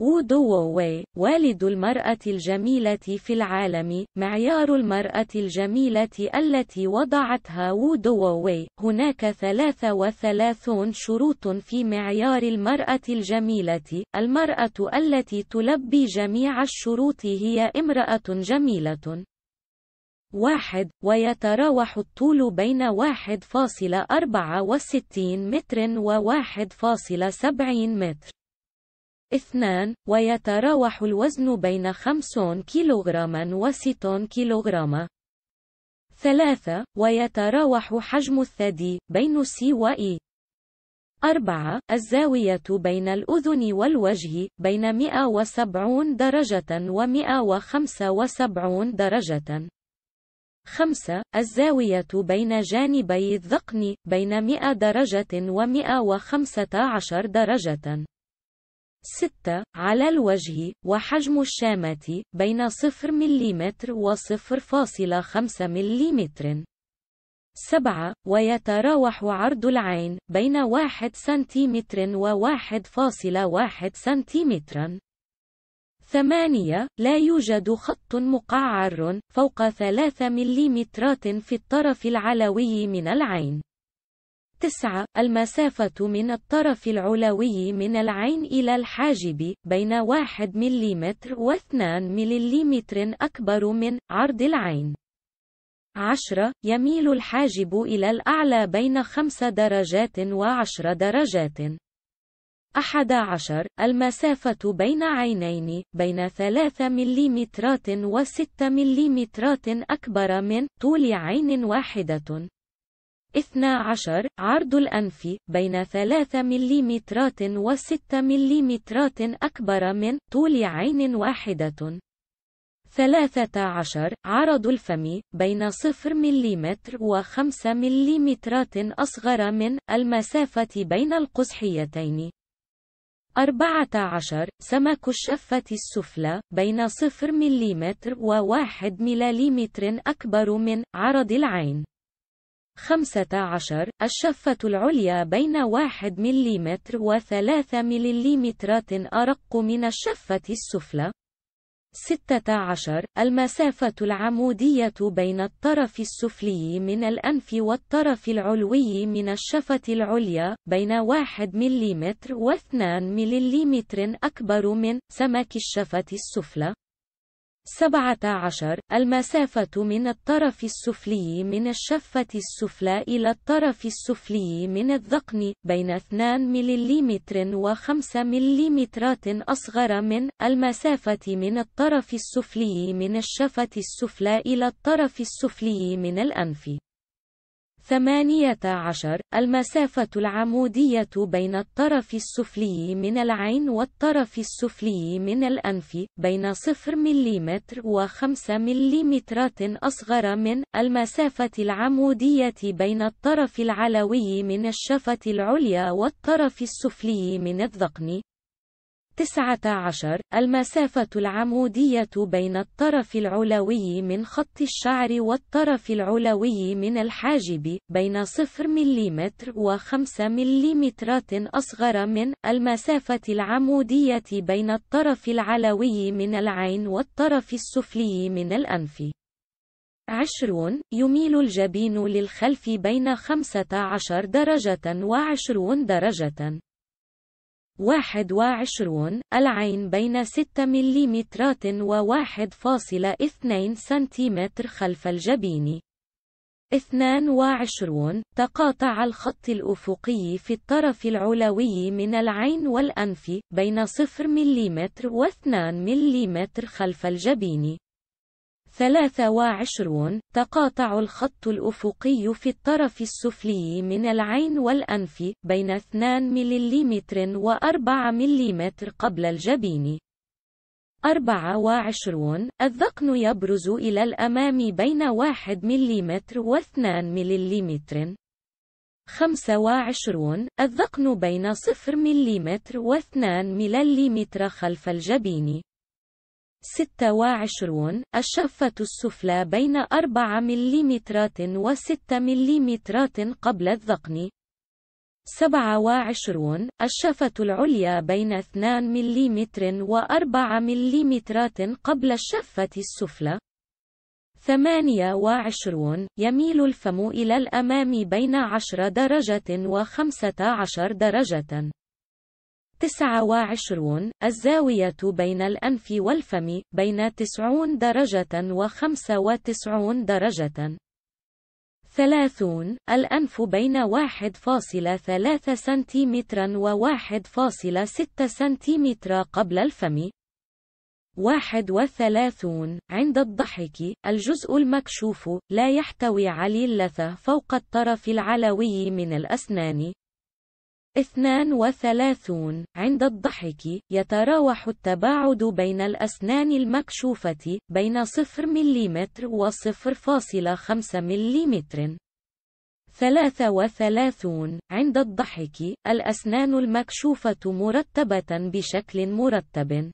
وودووي والد المرأة الجميلة في العالم معيار المرأة الجميلة التي وضعتها وودووي هناك 33 شروط في معيار المرأة الجميلة المرأة التي تلبي جميع الشروط هي امرأة جميلة واحد ويتراوح الطول بين 1.64 متر و 1.70 متر اثنان ويتراوح الوزن بين 50 كيلوغراما و 6 كيلوغراما ثلاثة ويتراوح حجم الثدي بين سي وإي e. أربعة الزاوية بين الأذن والوجه بين 170 درجة و 175 درجة خمسة الزاوية بين جانبي الذقن بين 100 درجة و 115 درجة 6. على الوجه وحجم الشامة بين 0 ملم و 0.5 ملم 7. ويتراوح عرض العين بين 1 سم و 1.1 سم 8. لا يوجد خط مقعر فوق 3 ملم في الطرف العلوي من العين 9. المسافة من الطرف العلوي من العين إلى الحاجب بين 1 ملم و2 ملم أكبر من عرض العين 10. يميل الحاجب إلى الأعلى بين 5 درجات و10 درجات 11. المسافة بين عينين بين 3 ملم و6 ملم أكبر من طول عين واحدة 12 عرض الأنف بين 3 ملم و 6 ملم أكبر من طول عين واحدة 13 عرض الفم بين 0 ملم و5 ملم أصغر من المسافة بين القزحيتين 14 سمك الشفة السفلى بين 0 ملم و 1 ملم أكبر من عرض العين 15 الشفة العليا بين 1 ملم و 3 ملم أرق من الشفة السفلى 16 المسافة العمودية بين الطرف السفلي من الأنف والطرف العلوي من الشفة العليا بين 1 ملم و 2 ملم أكبر من سمك الشفة السفلى سبعة عشر المسافة من الطرف السفلي من الشفة السفلى إلى الطرف السفلي من الذقن بين 2 ملم و5 ملم أصغر من المسافة من الطرف السفلي من الشفة السفلى إلى الطرف السفلي من الأنف ثمانية عشر المسافة العمودية بين الطرف السفلي من العين والطرف السفلي من الأنف بين 0 ملم و5 مليمترات أصغر من المسافة العمودية بين الطرف العلوي من الشفة العليا والطرف السفلي من الذقن تسعة عشر المسافة العمودية بين الطرف العلوي من خط الشعر والطرف العلوي من الحاجب بين 0 ملم و5 مليمترات أصغر من المسافة العمودية بين الطرف العلوي من العين والطرف السفلي من الأنف 20 يميل الجبين للخلف بين 15 درجة و 20 درجة 21 العين بين 6 ملم و 1.2 سم خلف الجبين 22 تقاطع الخط الأفقي في الطرف العلوي من العين والأنف بين 0 ملم و 2 ملم خلف الجبين 23 تقاطع الخط الأفقي في الطرف السفلي من العين والأنف بين 2 ملم و4 ملم قبل الجبين 24 الذقن يبرز إلى الأمام بين 1 ملم و2 ملم 25 الذقن بين 0 ملم و2 ملم خلف الجبين 26 الشفة السفلى بين 4 مم و6 مم قبل الذقن 27 الشفة العليا بين 2 مم و4 مم قبل الشفة السفلى 28 يميل الفم إلى الأمام بين 10 درجة و15 درجة 29 الزاوية بين الأنف والفم بين 90 درجة و95 درجة 30 الأنف بين 1.3 سنتيمترا و1.6 سنتيمتر قبل الفم 31 عند الضحك الجزء المكشوف لا يحتوي على اللثة فوق الطرف العلوي من الأسنان 32 عند الضحك يتراوح التباعد بين الأسنان المكشوفة بين 0 ملم و 0.5 ملم 33 عند الضحك الأسنان المكشوفة مرتبة بشكل مرتب